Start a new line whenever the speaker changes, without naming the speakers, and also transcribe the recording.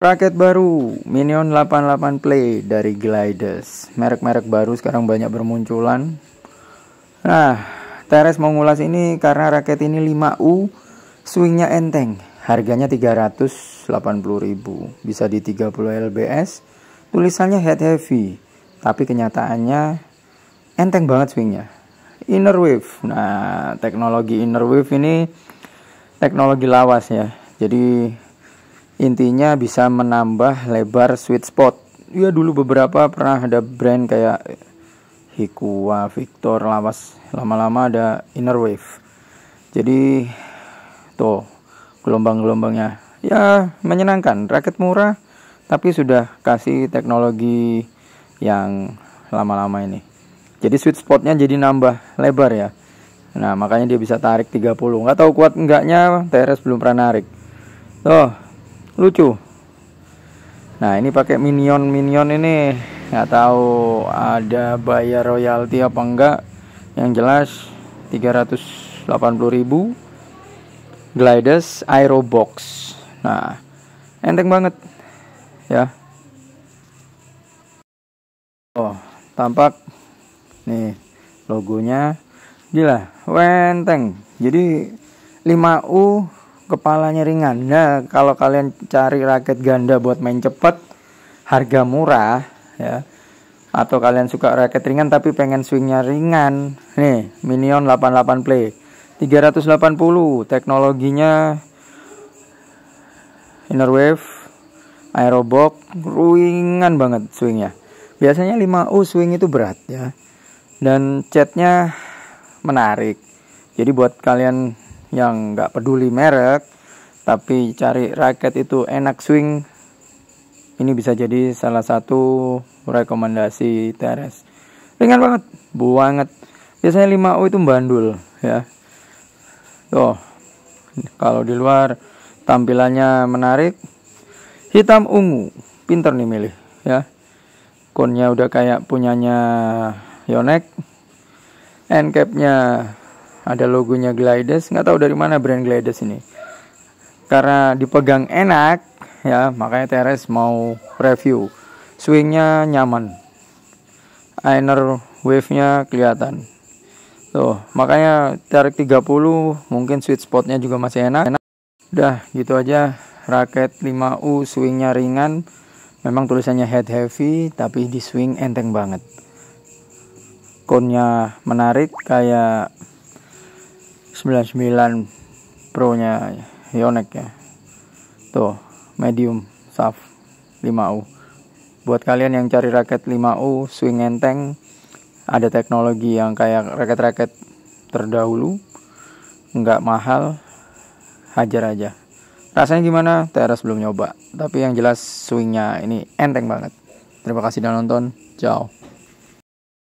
Raket baru Minion 88 Play dari Gliders. Merek-merek baru sekarang banyak bermunculan. Nah, Teres mau ngulas ini karena raket ini 5U, swingnya enteng. Harganya 380.000, bisa di 30 lbs. Tulisannya head heavy, tapi kenyataannya enteng banget swingnya. Inner wave. Nah, teknologi inner wave ini teknologi lawas ya. Jadi intinya bisa menambah lebar sweet spot ya dulu beberapa pernah ada brand kayak hikua, Victor, Lawas lama-lama ada inner wave jadi tuh gelombang-gelombangnya ya menyenangkan raket murah tapi sudah kasih teknologi yang lama-lama ini jadi sweet spotnya jadi nambah lebar ya nah makanya dia bisa tarik 30 nggak tahu kuat enggaknya TRS belum pernah narik tuh lucu nah ini pakai minion minion ini nggak tahu ada bayar royalti apa enggak yang jelas 380.000 Aero Box. nah enteng banget ya oh tampak nih logonya gila wenteng jadi 5U kepalanya ringan. Nah, kalau kalian cari raket ganda buat main cepat, harga murah ya. Atau kalian suka raket ringan tapi pengen swingnya ringan. Nih, Minion 88 Play. 380, teknologinya inner wave, aerobok, ringan banget swingnya. Biasanya 5U swing itu berat ya. Dan catnya menarik. Jadi buat kalian yang nggak peduli merek tapi cari raket itu enak swing ini bisa jadi salah satu rekomendasi TRS ringan banget banget biasanya 5 o itu bandul ya tuh kalau di luar tampilannya menarik hitam ungu pinter nih milih ya konnya udah kayak punyanya Yonex endcapnya ada logonya Glides nggak tahu dari mana brand Glides ini karena dipegang enak ya makanya Teres mau review swingnya nyaman inner wave nya kelihatan tuh makanya tarik 30 mungkin sweet spotnya juga masih enak, enak. udah gitu aja raket 5U swingnya ringan memang tulisannya head heavy tapi di swing enteng banget konnya menarik kayak 99 Pro nya Yonex ya tuh medium saf 5U buat kalian yang cari raket 5U swing enteng ada teknologi yang kayak raket-raket terdahulu nggak mahal hajar aja rasanya gimana teras belum nyoba tapi yang jelas swingnya ini enteng banget terima kasih sudah nonton ciao